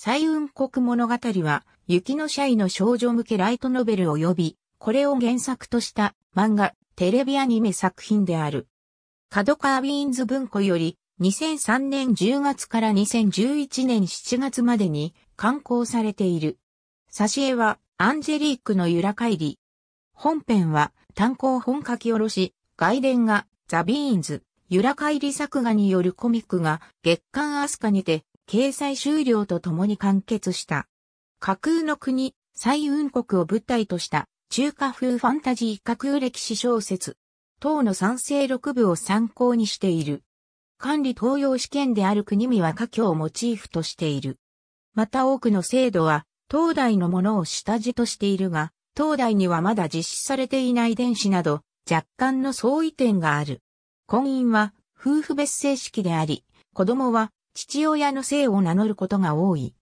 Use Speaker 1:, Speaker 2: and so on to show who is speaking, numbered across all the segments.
Speaker 1: 西雲国物語は、雪のシャイの少女向けライトノベルを呼び、これを原作とした漫画、テレビアニメ作品である。角川ビーンズ文庫より、2003年10月から2011年7月までに刊行されている。挿絵は、アンジェリークのらか帰り。本編は、単行本書き下ろし、外伝が、ザ・ビーンズ、らか帰り作画によるコミックが、月刊アスカにて、掲載終了とともに完結した。架空の国、西雲国を舞台とした中華風ファンタジー架空歴史小説。等の賛成六部を参考にしている。管理東洋試験である国見は華僑をモチーフとしている。また多くの制度は、東大のものを下地としているが、東大にはまだ実施されていない電子など、若干の相違点がある。婚姻は、夫婦別姓式であり、子供は父親の姓を名乗ることが多い。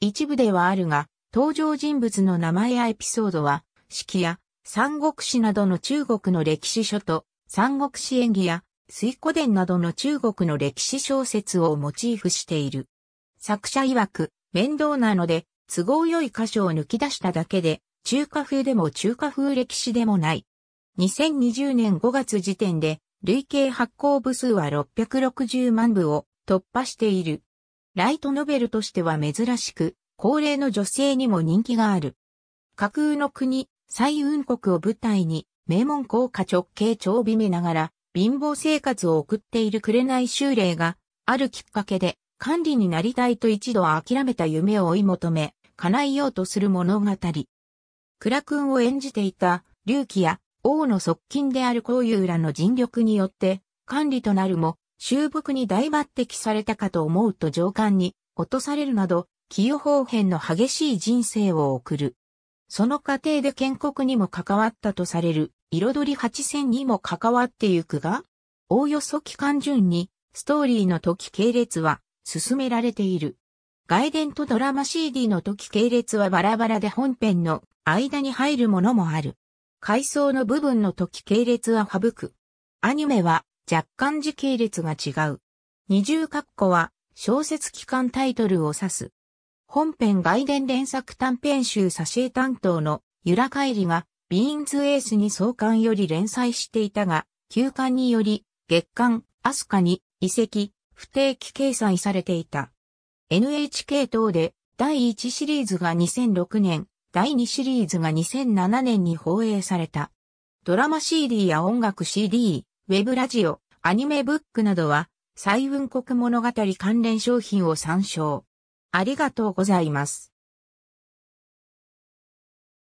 Speaker 1: 一部ではあるが、登場人物の名前やエピソードは、四季や三国志などの中国の歴史書と、三国志演義や水古伝などの中国の歴史小説をモチーフしている。作者曰く、面倒なので、都合良い箇所を抜き出しただけで、中華風でも中華風歴史でもない。2020年5月時点で、累計発行部数は660万部を突破している。ライトノベルとしては珍しく、高齢の女性にも人気がある。架空の国、西雲国を舞台に、名門校下直径長びめながら、貧乏生活を送っている紅修霊が、あるきっかけで、管理になりたいと一度諦めた夢を追い求め、叶えようとする物語。倉くんを演じていた、隆起や、王の側近である幸雄らの尽力によって、管理となるも、修復に大抜擢されたかと思うと上官に落とされるなど、器用方変の激しい人生を送る。その過程で建国にも関わったとされる、彩り八千にも関わってゆくが、おおよそ期間順に、ストーリーの時系列は進められている。外伝とドラマ CD の時系列はバラバラで本編の間に入るものもある。回想の部分の時系列は省く。アニメは若干時系列が違う。二重括弧は小説期間タイトルを指す。本編外伝連作短編集挿絵担当の由良帰りがビーンズエースに創刊より連載していたが、休刊により月刊アスカに遺跡不定期掲載されていた。NHK 等で第1シリーズが2006年、第2シリーズが2007年に放映された。ドラマ CD や音楽 CD、ウェブラジオ、アニメブックなどは、彩雲国物語関連商品を参照。ありがとうございます。